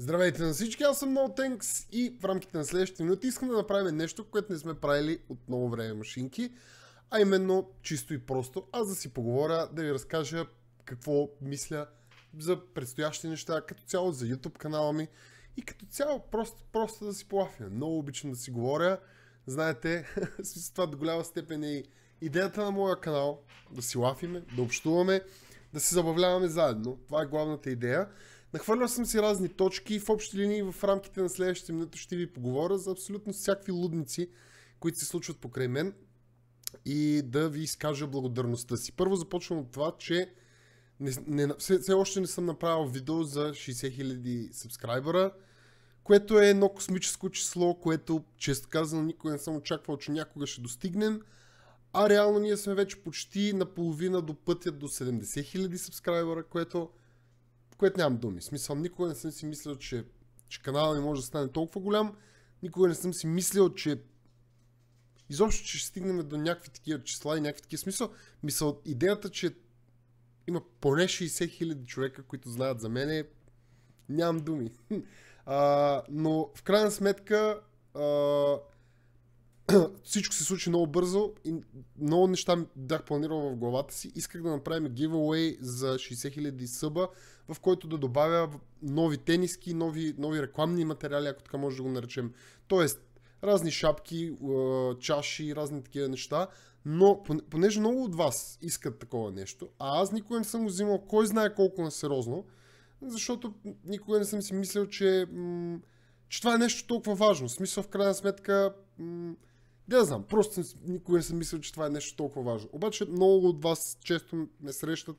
Здравейте на всички, аз съм NoTanks и в рамките на следващите минути искам да направим нещо, което не сме правили от много време машинки, а именно чисто и просто аз да си поговоря, да ви разкажа какво мисля за предстоящи неща, като цяло за YouTube канала ми и като цяло просто, просто да си полафя. Много обичам да си говоря, знаете, това до голяма степен е и идеята на моя канал, да си лафиме, да общуваме, да се забавляваме заедно. Това е главната идея. Нахвърлял съм си разни точки и в общи линии в рамките на следващите минути ще ви поговоря за абсолютно всякакви лудници, които се случват покрай мен и да ви изкажа благодарността си. Първо започвам от това, че не, не, все, все още не съм направил видео за 60 000 субскрайбера, което е едно космическо число, което често казано никога не съм очаквал, че някога ще достигнем. А реално ние сме вече почти наполовина до пътя до 70 000 субскрайбера, което което нямам думи. Смисъл, никога не съм си мислил, че, че канала ми може да стане толкова голям. Никога не съм си мислил, че изобщо, че ще стигнем до някакви такива числа и някакви такива смисъл. Мисъл, идеята, че има поне 60 хиляди човека, които знаят за мене, нямам думи. А, но в крайна сметка а, всичко се случи много бързо и много неща бях планирал в главата си. Исках да направим giveaway за 60 000 съба, в който да добавя нови тениски, нови, нови рекламни материали, ако така може да го наречем. Тоест, разни шапки, чаши, разни такива неща, но понеже много от вас искат такова нещо, а аз никога не съм го взимал кой знае колко на сериозно, защото никога не съм си мислил, че, че това е нещо толкова важно. В смисъл, в крайна сметка, да знам, просто никога не съм мислил, че това е нещо толкова важно. Обаче много от вас често ме срещат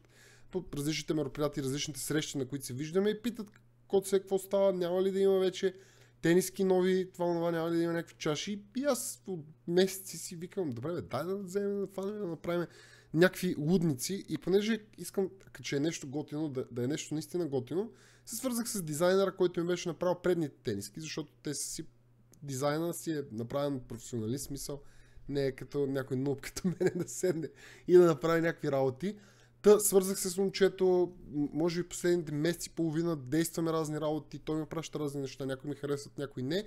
по различните мероприятия, различните срещи, на които се виждаме и питат кот се какво става, няма ли да има вече тениски нови, това, нова, няма ли да има някакви чаши. И аз от месеци си викам, добре, бе, дай да вземем, да да направим някакви лудници. И понеже искам, че е нещо готино, да, да е нещо наистина готино, се свързах с дизайнера, който ми беше направил предните тениски, защото те са си дизайна си е направен професионалист, смисъл не е като някой нуб като мене да седне и да направи някакви работи. Та, свързах се с момчето, може би последните месеци и половина действаме разни работи, той ми праща разни неща, някои ми харесват, някои не.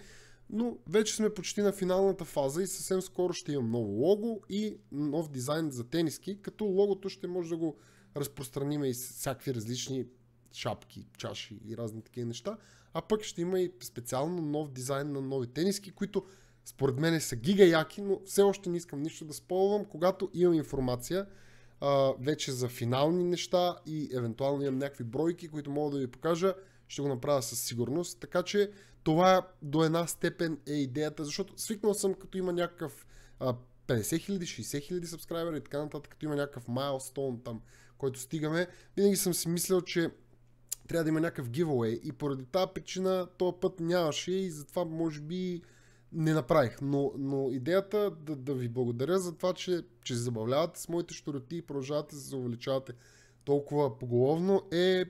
Но вече сме почти на финалната фаза и съвсем скоро ще имам ново лого и нов дизайн за тениски, като логото ще може да го разпространим и с всякакви различни шапки, чаши и разни такива неща. А пък ще има и специално нов дизайн на нови тениски, които според мен са гига яки, но все още не искам нищо да сполвам. Когато имам информация, а, вече за финални неща и евентуално имам някакви бройки, които мога да ви покажа. Ще го направя със сигурност. Така че това до една степен е идеята, защото свикнал съм като има някакъв а, 50 000, 60 000 сабскрайбера и така нататък, като има някакъв milestone там, който стигаме, винаги съм си мислил, че трябва да има някакъв giveaway и поради тази причина този път нямаше и затова може би не направих. Но, но идеята да, да ви благодаря за това, че, че се забавлявате с моите щуроти и продължавате да се увеличавате толкова поголовно е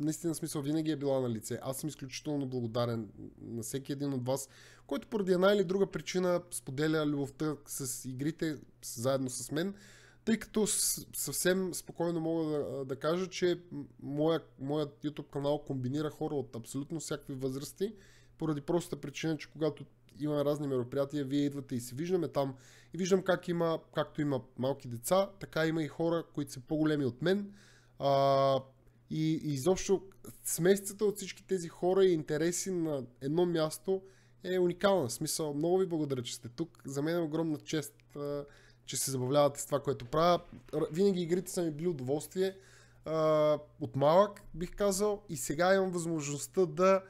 наистина смисъл винаги е била на лице. Аз съм изключително благодарен на всеки един от вас, който поради една или друга причина споделя любовта с игрите заедно с мен, тъй като съвсем спокойно мога да, да кажа, че моя, моят YouTube канал комбинира хора от абсолютно всякакви възрасти, поради простата причина, че когато имаме разни мероприятия, вие идвате и се виждаме там и виждам как има, както има малки деца, така има и хора, които са по-големи от мен. А, и, и изобщо смесицата от всички тези хора и интереси на едно място е уникална. В смисъл, много ви благодаря, че сте тук. За мен е огромна чест, а, че се забавлявате с това, което правя. Винаги игрите са ми били удоволствие. А, от малък, бих казал, и сега имам възможността да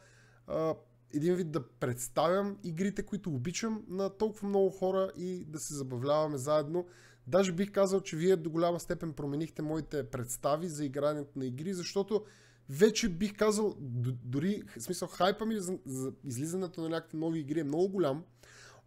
а, един вид да представям игрите, които обичам на толкова много хора и да се забавляваме заедно. Даже бих казал, че вие до голяма степен променихте моите представи за игрането на игри, защото вече бих казал, дори в смисъл хайпа ми за, за излизането на някакви нови игри е много голям.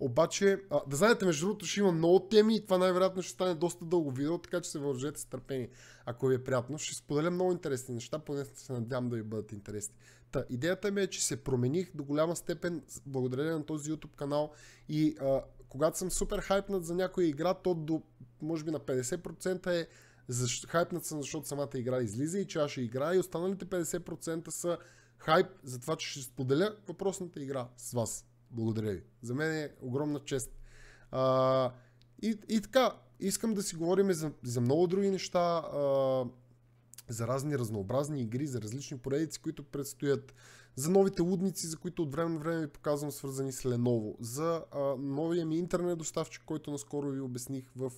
Обаче, а, да знаете, между другото ще има много теми и това най-вероятно ще стане доста дълго видео, така че се въоръжете с търпение. Ако ви е приятно, ще споделя много интересни неща, поне се надявам да ви бъдат интересни. Та, идеята ми е, че се промених до голяма степен благодарение на този YouTube канал и а, когато съм супер хайпнат за някоя игра, то до може би на 50% е защ... хайпнат съм, защото самата игра излиза и че аз ще игра и останалите 50% са хайп за това, че ще споделя въпросната игра с вас. Благодаря ви. За мен е огромна чест. А, и, и така, искам да си говорим за, за много други неща. А, за разни разнообразни игри, за различни поредици, които предстоят, за новите лудници, за които от време на време ви показвам свързани с Lenovo, за а, новия ми интернет доставчик, който наскоро ви обясних в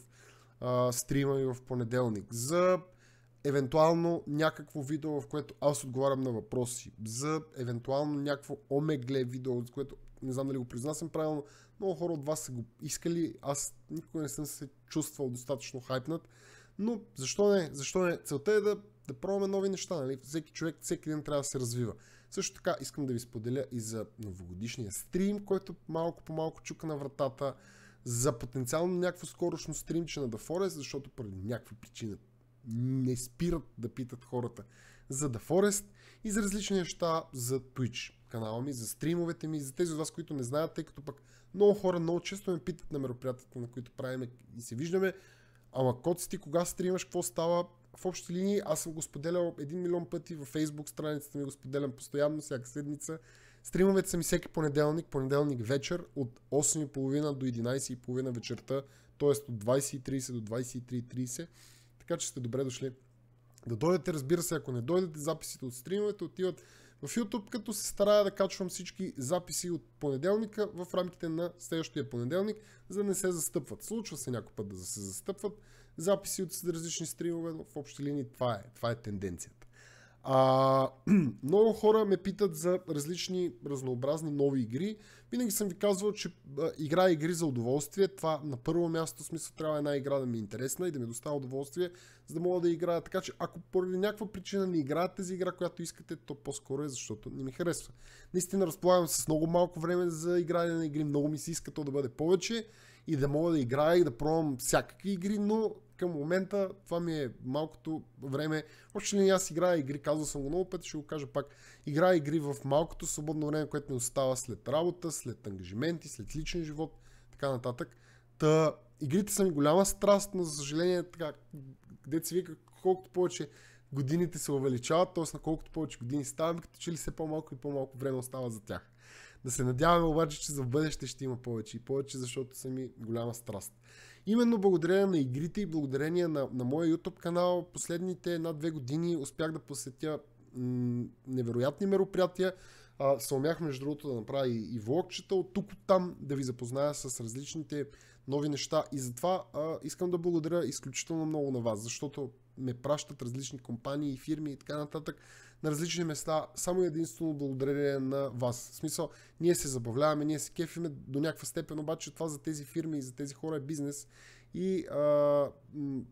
а, стрима ми в понеделник, за евентуално някакво видео, в което аз отговарям на въпроси, за евентуално някакво омегле видео, за което не знам дали го произнасям правилно, много хора от вас са го искали, аз никога не съм се чувствал достатъчно хайпнат, но защо не? Защо не? Целта е да, да пробваме нови неща. Нали? Всеки човек, всеки ден трябва да се развива. Също така искам да ви споделя и за новогодишния стрим, който малко по малко чука на вратата. За потенциално някакво скорошно стримче на The Forest, защото поради някаква причина не спират да питат хората за The Forest и за различни неща за Twitch канала ми, за стримовете ми, за тези от вас, които не знаят, тъй като пък много хора много често ме питат на мероприятията, на които правиме и се виждаме, Ама ти кога стримаш, какво става? В общи линии аз съм го споделял един милион пъти във Facebook страницата ми, го споделям постоянно, всяка седмица. Стримовете са ми всеки понеделник, понеделник вечер от 8.30 до 11.30 вечерта, т.е. от 20.30 до 23.30. Така че сте добре дошли да дойдете, разбира се, ако не дойдете, записите от стримовете отиват в YouTube, като се старая да качвам всички записи от понеделника в рамките на следващия понеделник, за да не се застъпват. Случва се някой път да се застъпват записи от различни стримове, но в общи линии това е, това е тенденцията. А, много хора ме питат за различни разнообразни нови игри. Винаги съм ви казвал, че а, игра е игри за удоволствие. Това на първо място смисъл трябва една игра да ми е интересна и да ми доставя удоволствие, за да мога да играя. Така че ако поради някаква причина не играете тази игра, която искате, то по-скоро е защото не ми харесва. Наистина разполагам с много малко време за игране на игри. Много ми се иска то да бъде повече и да мога да играя и да пробвам всякакви игри, но към момента това ми е малкото време. Още ли аз играя игри, казвал съм го много пъти, ще го кажа пак. Играя игри в малкото свободно време, което ми остава след работа, след ангажименти, след личен живот, така нататък. Та, игрите са ми голяма страст, но за съжаление, така, къде се вика, колкото повече годините се увеличават, т.е. на колкото повече години ставаме, като че ли все по-малко и по-малко време остава за тях. Да се надяваме обаче, че за бъдеще ще има повече и повече, защото са ми голяма страст. Именно благодарение на игрите и благодарение на, на моя YouTube канал, последните една две години успях да посетя м- невероятни мероприятия. А, съумях, между другото, да направя и, и влогчета от тук от там, да ви запозная с различните нови неща. И затова а, искам да благодаря изключително много на вас, защото ме пращат различни компании и фирми и така нататък на различни места, само единствено благодарение на вас. В смисъл, ние се забавляваме, ние се кефиме до някаква степен, обаче това за тези фирми и за тези хора е бизнес и а,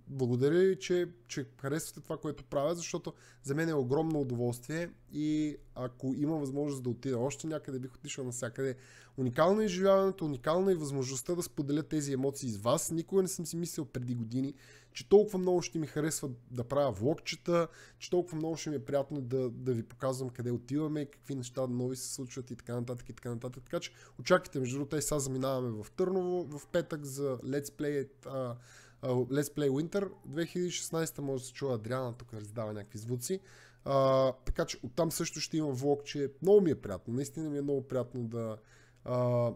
благодаря ви, че, че харесвате това, което правя, защото за мен е огромно удоволствие и ако има възможност да отида още някъде, бих отишъл навсякъде. Уникално е изживяването, уникална е възможността да споделя тези емоции с вас. Никога не съм си мислил преди години, че толкова много ще ми харесва да правя влогчета, че толкова много ще ми е приятно да, да ви показвам къде отиваме, какви неща нови се случват и така нататък и така нататък. Така че очаквайте, между другото, сега заминаваме в Търново в петък за Let's Play uh, Let's Play Winter 2016, може да се чува Адриана, тук раздава някакви звуци. Uh, така че оттам също ще има влог, че много ми е приятно, наистина ми е много приятно да, uh,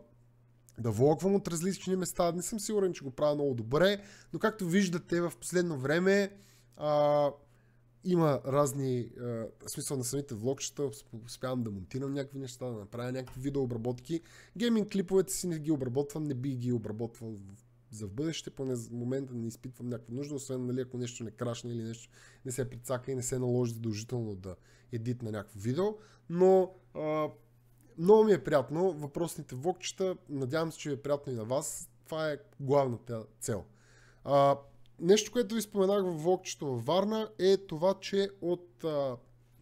да влогвам от различни места. Не съм сигурен, че го правя много добре, но както виждате в последно време uh, има разни, в смисъл на самите влогчета, успявам да монтирам някакви неща, да направя някакви видеообработки. Гейминг клиповете си не ги обработвам, не би ги обработвал за в бъдеще, поне за момента не изпитвам някаква нужда, освен нали, ако нещо не крашне или нещо не се прицака и не се наложи задължително да едит на някакво видео, но а, много ми е приятно въпросните вокчета, надявам се, че ви е приятно и на вас, това е главната цел. А, нещо, което ви споменах в вокчето във Варна е това, че от а,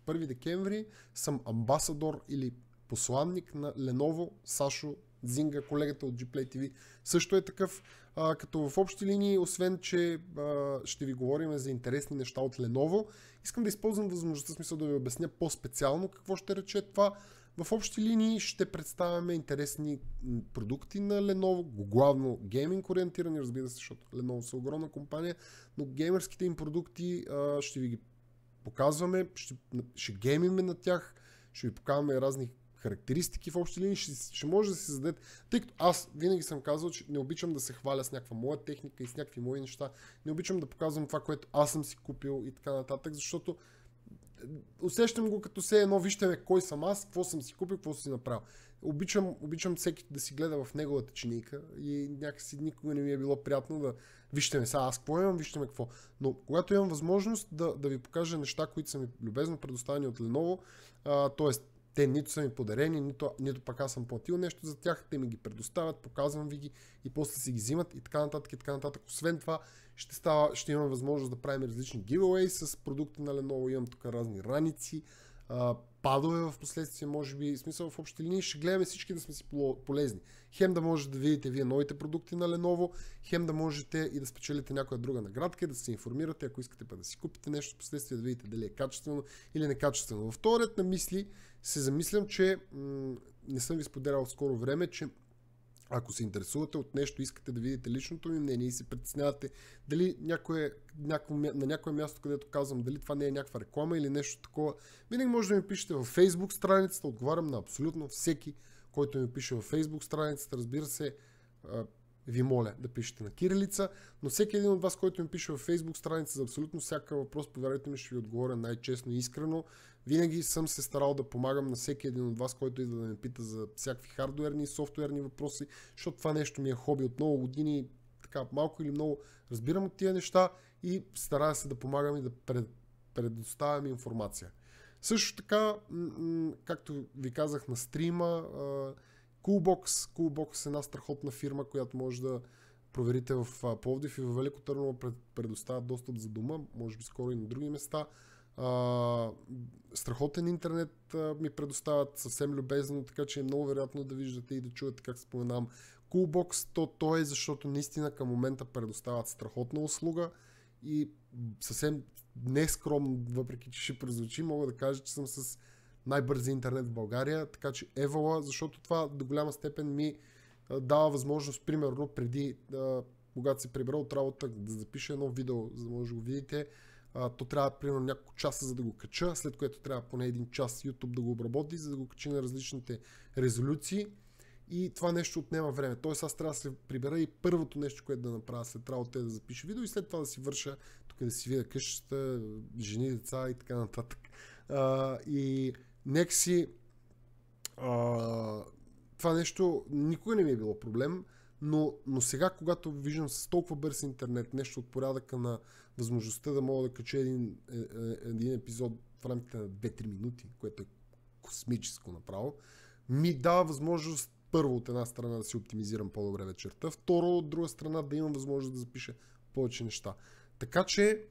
1 декември съм амбасадор или посланник на Lenovo Сашо Зинга, колегата от Gplay TV, също е такъв. А, като в общи линии, освен че а, ще ви говорим за интересни неща от Lenovo, искам да използвам възможността смисъл да ви обясня по-специално какво ще рече това. В общи линии ще представяме интересни продукти на Lenovo, главно гейминг ориентирани, разбира се, защото Lenovo са огромна компания, но геймерските им продукти а, ще ви ги показваме, ще, ще геймиме на тях, ще ви показваме разни характеристики в общи линии ще, ще може да си зададете, тъй като аз винаги съм казвал, че не обичам да се хваля с някаква моя техника и с някакви мои неща, не обичам да показвам това, което аз съм си купил и така нататък, защото е, усещам го като все едно, вижте ме, кой съм аз, какво съм си купил, какво съм си направил. Обичам, обичам всеки да си гледа в неговата чиника и някакси никога не ми е било приятно да вижте ме сега аз какво имам, вижте ме какво. Но когато имам възможност да, да ви покажа неща, които са ми любезно предоставени от Lenovo, т.е. Те нито са ми подарени, нито, нито пък аз съм платил нещо за тях, те ми ги предоставят, показвам ви ги и после си ги взимат и така нататък и така нататък. Освен това ще, става, ще имам възможност да правим различни giveaway с продукти на Lenovo, имам тук разни раници, падове в последствие, може би, смисъл в общи линии, ще гледаме всички да сме си полезни. Хем да можете да видите вие новите продукти на Lenovo, хем да можете и да спечелите някоя друга наградка и да се информирате, ако искате па да си купите нещо, в последствие да видите дали е качествено или некачествено. Във вторият на мисли се замислям, че м- не съм ви споделял скоро време, че ако се интересувате от нещо, искате да видите личното ми мнение и се притеснявате дали някое, няко, на някое място, където казвам дали това не е някаква реклама или нещо такова, винаги може да ми пишете във Facebook страницата, отговарям на абсолютно всеки, който ми пише във Facebook страницата, разбира се, ви моля да пишете на кирилица, но всеки един от вас, който ми пише във Facebook страница за абсолютно всяка въпрос, повярвайте ми, ще ви отговоря най-честно и искрено. Винаги съм се старал да помагам на всеки един от вас, който идва да ме пита за всякакви хардуерни и софтуерни въпроси, защото това нещо ми е хоби от много години. Така, малко или много разбирам от тия неща и старая се да помагам и да пред, предоставям информация. Също така, както ви казах на стрима, Coolbox. Coolbox е една страхотна фирма, която може да проверите в Пловдив и в Велико Търново предоставят достъп за дома, може би скоро и на други места. А, страхотен интернет а, ми предоставят съвсем любезно, така че е много вероятно да виждате и да чуете как споменам Coolbox, то той е защото наистина към момента предоставят страхотна услуга и съвсем нескромно, въпреки че ще прозвучи, мога да кажа, че съм с най-бързи интернет в България, така че Евала, защото това до голяма степен ми а, дава възможност, примерно преди, а, когато се прибра от работа, да запиша едно видео, за да може да го видите, а, то трябва примерно няколко часа за да го кача, след което трябва поне един час YouTube да го обработи, за да го качи на различните резолюции и това нещо отнема време. Тоест аз трябва да се прибера и първото нещо, което да направя след работа е да запиша видео и след това да си върша, тук да си видя къщата, жени, деца и така нататък. А, и нека си а, това нещо никога не ми е било проблем, но, но сега, когато виждам с толкова бърз интернет, нещо от порядъка на възможността да мога да кача един, е, е, един епизод в рамките на 2-3 минути, което е космическо направо, ми дава възможност първо от една страна да си оптимизирам по-добре вечерта, второ от друга страна да имам възможност да запиша повече неща. Така че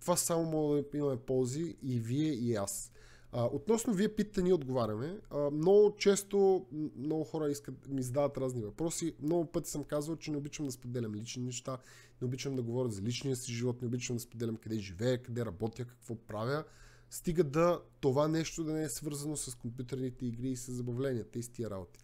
това само мога да имаме ползи и вие и аз. А, относно вие питате, ние отговаряме. А, много често много хора искат, ми задават разни въпроси. Много пъти съм казвал, че не обичам да споделям лични неща не обичам да говоря за личния си живот, не обичам да споделям къде живея, къде работя, какво правя. Стига да това нещо да не е свързано с компютърните игри и с забавленията и с тия работи.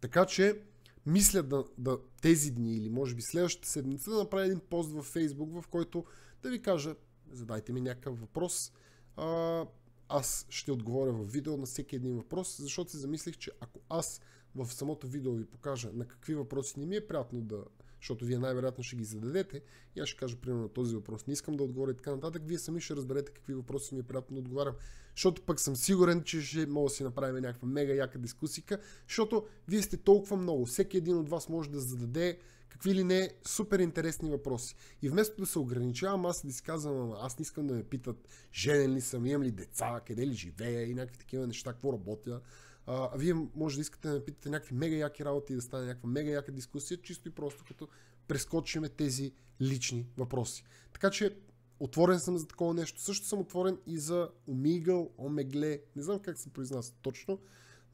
Така че, мисля да, да тези дни или може би следващата седмица да направя един пост във Facebook, в който да ви кажа, задайте ми някакъв въпрос. А, аз ще отговоря в видео на всеки един въпрос, защото си замислих, че ако аз в самото видео ви покажа на какви въпроси не ми е приятно да защото вие най-вероятно ще ги зададете и аз ще кажа примерно на този въпрос. Не искам да отговоря и така нататък. Вие сами ще разберете какви въпроси ми е приятно да отговарям, защото пък съм сигурен, че ще мога да си направим някаква мега яка дискусика, защото вие сте толкова много. Всеки един от вас може да зададе какви ли не супер интересни въпроси. И вместо да се ограничавам, аз да си казвам, аз не искам да ме питат женен ли съм, имам ли деца, къде ли живея и някакви такива неща, какво работя. А, вие може да искате да питате някакви мега яки работи и да стане някаква мега яка дискусия, чисто и просто като прескочиме тези лични въпроси. Така че отворен съм за такова нещо. Също съм отворен и за Омигъл, Омегле, не знам как се произнася точно,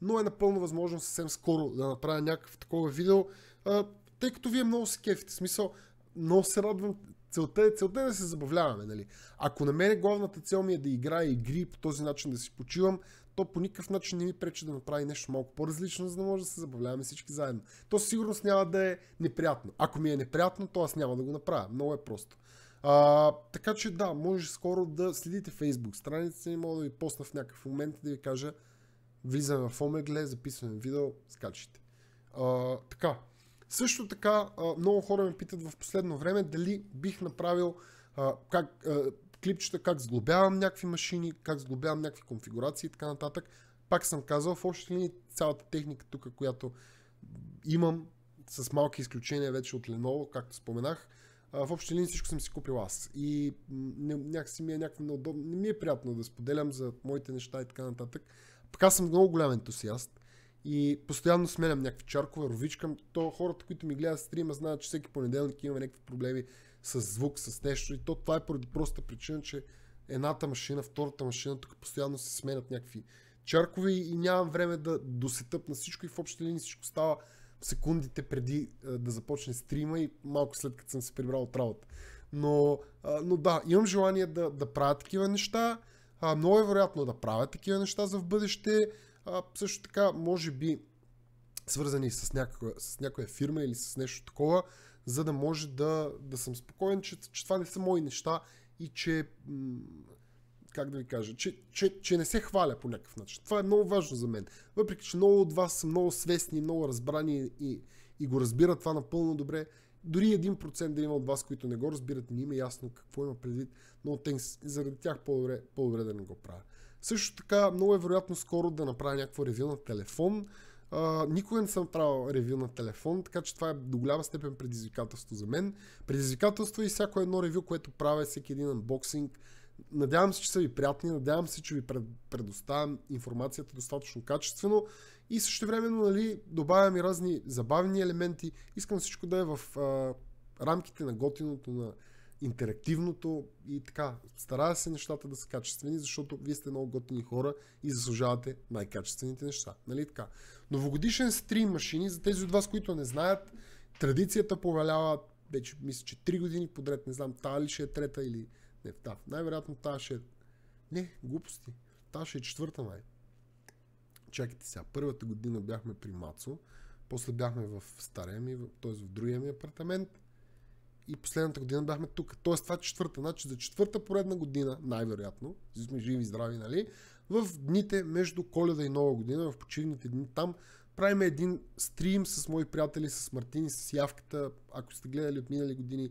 но е напълно възможно съвсем скоро да направя някакво такова видео, а, тъй като вие много се кефите. Смисъл, много се радвам. Целта е, целта е да се забавляваме, нали? Ако на мен главната цел ми е да играя игри по този начин да си почивам, то по никакъв начин не ми пречи да направи нещо малко по-различно, за да може да се забавляваме всички заедно. То сигурно няма да е неприятно. Ако ми е неприятно, то аз няма да го направя. Много е просто. А, така че да, може скоро да следите Facebook страницата и мога да ви посна в някакъв момент да ви кажа влизаме в Омегле, записваме видео, скачайте. А, така. Също така, много хора ме питат в последно време дали бих направил а, как, клипчета как сглобявам някакви машини, как сглобявам някакви конфигурации и така нататък. Пак съм казал, в общи линии цялата техника тук, която имам, с малки изключения вече от Lenovo, както споменах, в общи линии всичко съм си купил аз. И някакси ми е някакво неудобно, не ми е приятно да споделям за моите неща и така нататък. Пък аз съм много голям ентусиаст и постоянно сменям някакви чаркове, ровичкам. То хората, които ми гледат стрима, знаят, че всеки понеделник имаме някакви проблеми с звук, с нещо. И то това е поради проста причина, че едната машина, втората машина, тук постоянно се сменят някакви чаркови и нямам време да досетъп на всичко и в общи линии всичко става в секундите преди да започне стрима и малко след като съм се прибрал от работа. Но, но да, имам желание да, да правя такива неща. А, много е вероятно да правя такива неща за в бъдеще. А, също така, може би, свързани с някоя, с някоя фирма или с нещо такова за да може да, да съм спокоен, че, че това не са мои неща и че, как да ви кажа, че, че, че не се хваля по някакъв начин. Това е много важно за мен. Въпреки, че много от вас са много свестни, много разбрани и, и го разбират това напълно добре, дори 1% да има от вас, които не го разбират, не има е ясно какво има предвид, но те, заради тях по-добре, по-добре да не го правя. Също така, много е вероятно скоро да направя някакво ревю на телефон, а, никога не съм правил ревю на телефон, така че това е до голяма степен предизвикателство за мен. Предизвикателство е и всяко едно ревю, което правя, всеки един анбоксинг. Надявам се, че са ви приятни, надявам се, че ви предоставям информацията достатъчно качествено и също времено нали, добавям и разни забавни елементи. Искам всичко да е в а, рамките на готиното, на интерактивното и така. Старая се нещата да са качествени, защото вие сте много готини хора и заслужавате най-качествените неща. Нали така? Новогодишен стрим машини, за тези от вас, които не знаят, традицията повелява вече мисля, че 3 години подред, не знам, тази ли ще е трета или не, да, най-вероятно тази ще е... Не, глупости. Тази ще е четвърта май. Чакайте сега, първата година бяхме при Мацо, после бяхме в стария ми, т.е. в другия ми апартамент, и последната година бяхме тук. Тоест това е четвърта. Значи за четвърта поредна година, най-вероятно, за сме живи и здрави, нали, в дните между коледа и нова година, в почивните дни там, правим един стрим с мои приятели, с Мартини, с явката. Ако сте гледали от минали години,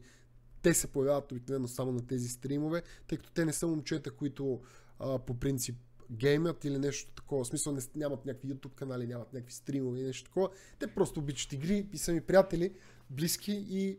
те се появяват обикновено само на тези стримове, тъй като те не са момчета, които а, по принцип геймят или нещо такова. В смисъл не, нямат някакви YouTube канали, нямат някакви стримове и нещо такова. Те просто обичат игри и са ми приятели, близки и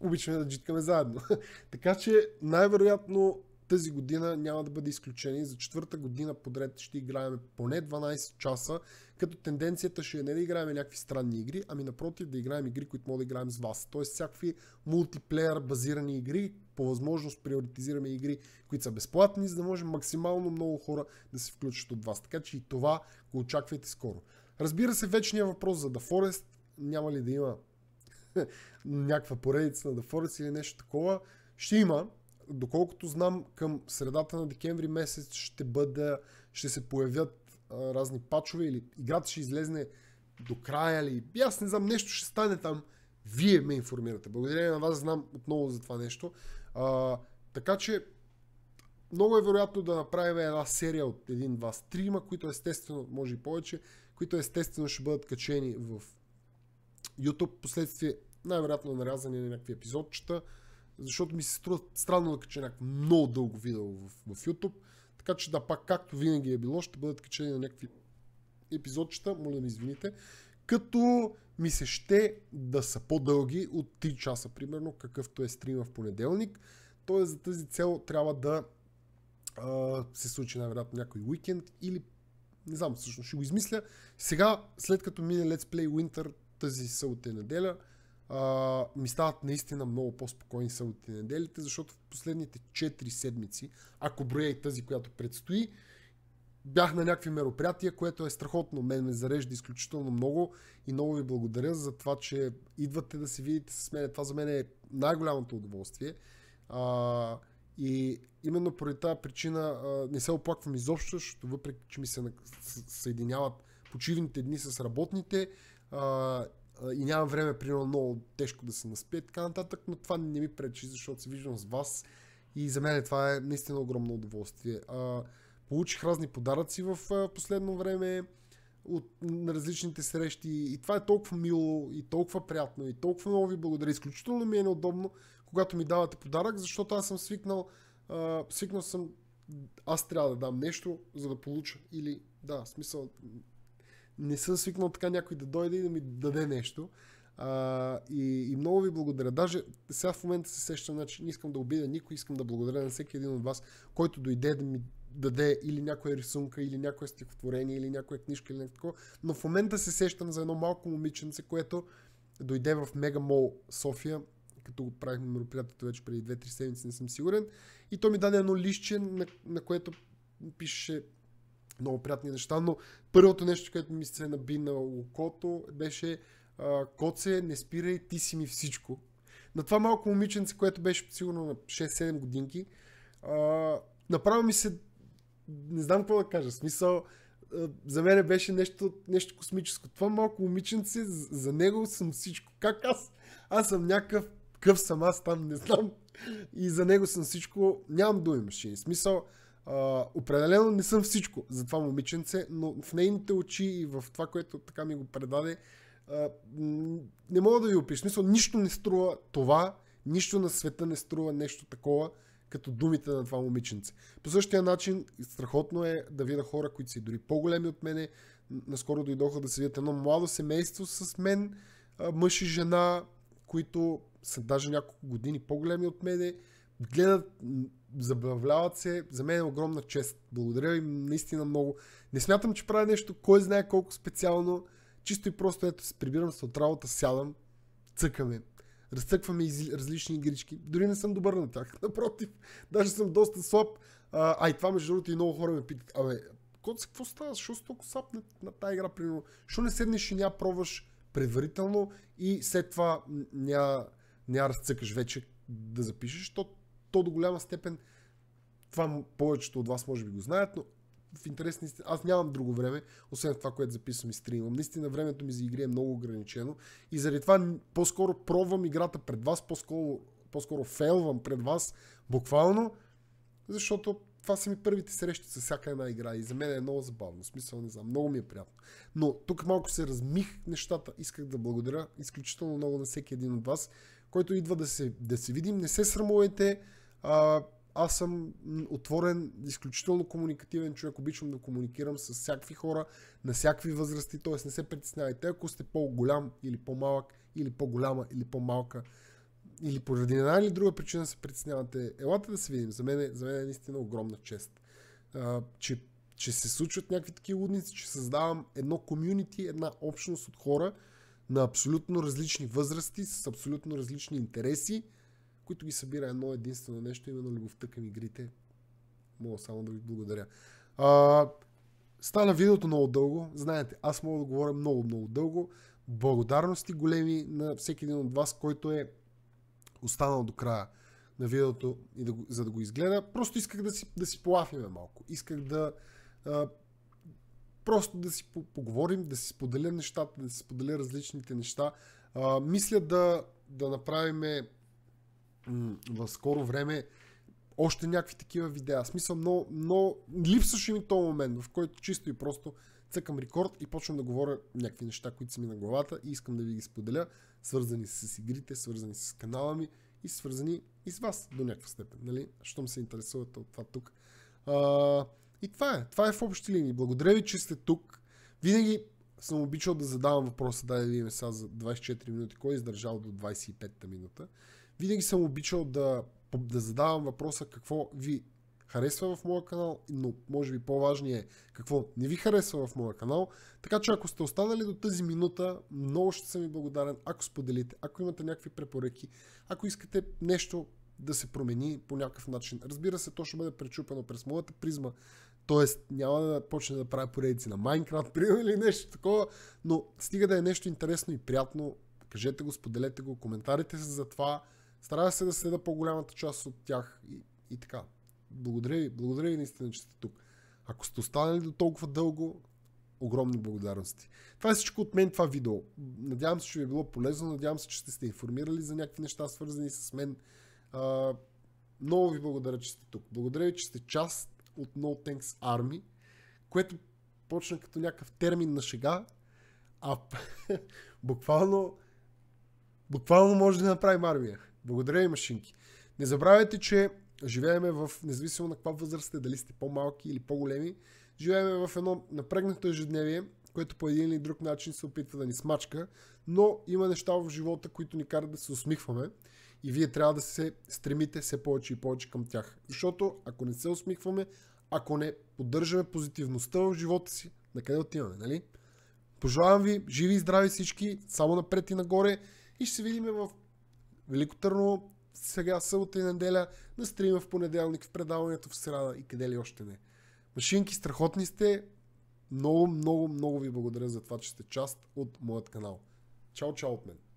обичаме да джиткаме заедно. така че най-вероятно тази година няма да бъде изключение. За четвърта година подред ще играем поне 12 часа, като тенденцията ще е не да играем някакви странни игри, ами напротив да играем игри, които мога да играем с вас. Тоест всякакви мултиплеер базирани игри, по възможност приоритизираме игри, които са безплатни, за да може максимално много хора да се включат от вас. Така че и това го очаквайте скоро. Разбира се, вечният въпрос за The Forest няма ли да има някаква поредица на The Forest или нещо такова. Ще има. Доколкото знам, към средата на декември месец ще, бъде, ще се появят а, разни пачове или играта ще излезне до края или. аз не знам, нещо ще стане там. Вие ме информирате. Благодарение на вас знам отново за това нещо. А, така че много е вероятно да направим една серия от един-два стрима, които естествено, може и повече, които естествено ще бъдат качени в YouTube. Последствие най-вероятно нарязани на някакви епизодчета, защото ми се струва странно да кача някакво много дълго видео в, в YouTube. Така че да, пак както винаги е било, ще бъдат качени на някакви епизодчета, моля да ми извините. Като ми се ще да са по-дълги от 3 часа, примерно, какъвто е стрима в понеделник. Тоест за тази цел трябва да а, се случи най-вероятно някой уикенд или не знам, всъщност ще го измисля. Сега, след като мине Let's Play Winter тази събота и неделя, а, ми стават наистина много по-спокойни съботи и неделите, защото в последните 4 седмици, ако броя и тази, която предстои, бях на някакви мероприятия, което е страхотно. Мен ме зарежда изключително много и много ви благодаря за това, че идвате да се видите с мен. Това за мен е най-голямото удоволствие. А, и именно поради тази причина а, не се оплаквам изобщо, защото въпреки, че ми се съединяват почивните дни с работните, а, и нямам време, примерно, много тежко да се наспя и така нататък, но това не ми пречи, защото се виждам с вас и за мен това е наистина огромно удоволствие. А, получих разни подаръци в а, последно време от, на различните срещи и това е толкова мило и толкова приятно и толкова много ви благодаря. Изключително ми е неудобно, когато ми давате подарък, защото аз съм свикнал, а, свикнал съм аз трябва да дам нещо, за да получа. Или, да, смисъл, не съм свикнал така някой да дойде и да ми даде нещо. А, и, и много ви благодаря. Даже сега в момента се сещам, значи не искам да обидя никой, искам да благодаря на всеки един от вас, който дойде да ми даде или някоя рисунка, или някое стихотворение, или някоя книжка, или нещо Но в момента се сещам за едно малко момиченце, което дойде в Мега Мол София, като го правихме мероприятието вече преди 2-3 седмици, не съм сигурен. И то ми даде едно лище, на, на което пише много приятни неща, но първото нещо, което ми се наби на окото беше а, Коце, не спирай, ти си ми всичко. На това малко момиченце, което беше сигурно на 6-7 годинки, а, направо ми се, не знам какво да кажа, смисъл, за мен беше нещо, нещо космическо. Това малко момиченце, за него съм всичко. Как аз? Аз съм някакъв къв съм аз там, не знам. И за него съм всичко. Нямам думи машини. Смисъл, определено не съм всичко за това момиченце, но в нейните очи и в това, което така ми го предаде, а, не мога да ви опиша. Мисля, нищо не струва това, нищо на света не струва нещо такова, като думите на това момиченце. По същия начин, страхотно е да видя хора, които са дори по-големи от мене. Наскоро дойдоха да се видят едно младо семейство с мен, мъж и жена, които са даже няколко години по-големи от мене, гледат забавляват се. За мен е огромна чест. Благодаря ви наистина много. Не смятам, че правя нещо, кой знае колко специално. Чисто и просто ето се прибирам се от работа, сядам, цъкаме. Разцъкваме из, различни игрички. Дори не съм добър на тях. Напротив, даже съм доста слаб. А, а и това между другото и много хора ме питат. Абе, Коц, какво става? що си толкова слаб на, на тази игра, примерно? Що не седнеш и ня пробваш предварително и след това ня, ня разцъкаш вече да запишеш, защото то до голяма степен това повечето от вас може би го знаят, но в интересни аз нямам друго време, освен това, което записвам и стримам. Наистина времето ми за игри е много ограничено и заради това по-скоро пробвам играта пред вас, по-скоро, по-скоро фейлвам пред вас, буквално, защото това са ми първите срещи с всяка една игра и за мен е много забавно. смисъл, не знам, много ми е приятно. Но тук малко се размих нещата. Исках да благодаря изключително много на всеки един от вас, който идва да се, да се видим. Не се срамувайте. А, аз съм отворен, изключително комуникативен човек, обичам да комуникирам с всякакви хора, на всякакви възрасти, т.е. не се притеснявайте, ако сте по-голям или по-малък, или по-голяма, или по-малка, или поради една или друга причина се притеснявате, елате да се видим. За мен, е, за мен е наистина огромна чест, а, че, че се случват някакви такива лудници, че създавам едно комюнити, една общност от хора на абсолютно различни възрасти, с абсолютно различни интереси, които ги събира едно единствено нещо, именно любовта към игрите. Мога само да ви благодаря. А, стана видеото много дълго. Знаете, аз мога да говоря много, много дълго. Благодарности големи на всеки един от вас, който е останал до края на видеото, и да го, за да го изгледа. Просто исках да си, да си полафиме малко. Исках да а, просто да си поговорим, да си споделя нещата, да си споделя различните неща. А, мисля да, да направим в скоро време още някакви такива видеа. Смисъл, но, но липсваше ми този момент, в който чисто и просто цъкам рекорд и почвам да говоря някакви неща, които са ми на главата и искам да ви ги споделя, свързани с игрите, свързани с канала ми и свързани и с вас до някаква степен, нали? Щом се интересувате от това тук. А, и това е, това е в общи линии. Благодаря ви, че сте тук. Винаги съм обичал да задавам въпроса, дай да видим сега за 24 минути, кой е издържал до 25-та минута. Винаги съм обичал да, да задавам въпроса какво ви харесва в моя канал, но може би по важно е какво не ви харесва в моя канал. Така че ако сте останали до тази минута, много ще съм ви благодарен, ако споделите, ако имате някакви препоръки, ако искате нещо да се промени по някакъв начин. Разбира се, то ще бъде пречупено през моята призма, т.е. няма да почне да правя поредици на Майнкрафт, примерно или нещо такова, но стига да е нещо интересно и приятно, кажете го, споделете го, коментарите се за това, Старая се да следа по-голямата част от тях и, и така. Благодаря ви, благодаря ви наистина, че сте тук. Ако сте останали до толкова дълго, огромни благодарности. Това е всичко от мен това видео. Надявам се, че ви е било полезно, надявам се, че сте се информирали за някакви неща, свързани с мен. А, много ви благодаря, че сте тук. Благодаря ви, че сте част от No Thanks Army, което почна като някакъв термин на шега, а буквално, буквално може да направим армия. Благодаря ви, машинки. Не забравяйте, че живееме в, независимо на каква възраст сте, дали сте по-малки или по-големи, живееме в едно напрегнато ежедневие, което по един или друг начин се опитва да ни смачка, но има неща в живота, които ни карат да се усмихваме и вие трябва да се стремите все повече и повече към тях. Защото ако не се усмихваме, ако не поддържаме позитивността в живота си, на къде отиваме, нали? Пожелавам ви живи и здрави всички, само напред и нагоре и ще се видим в Велико Търно, сега събота и неделя, на стрима в понеделник, в предаването в среда и къде ли още не. Машинки, страхотни сте. Много, много, много ви благодаря за това, че сте част от моят канал. Чао, чао от мен!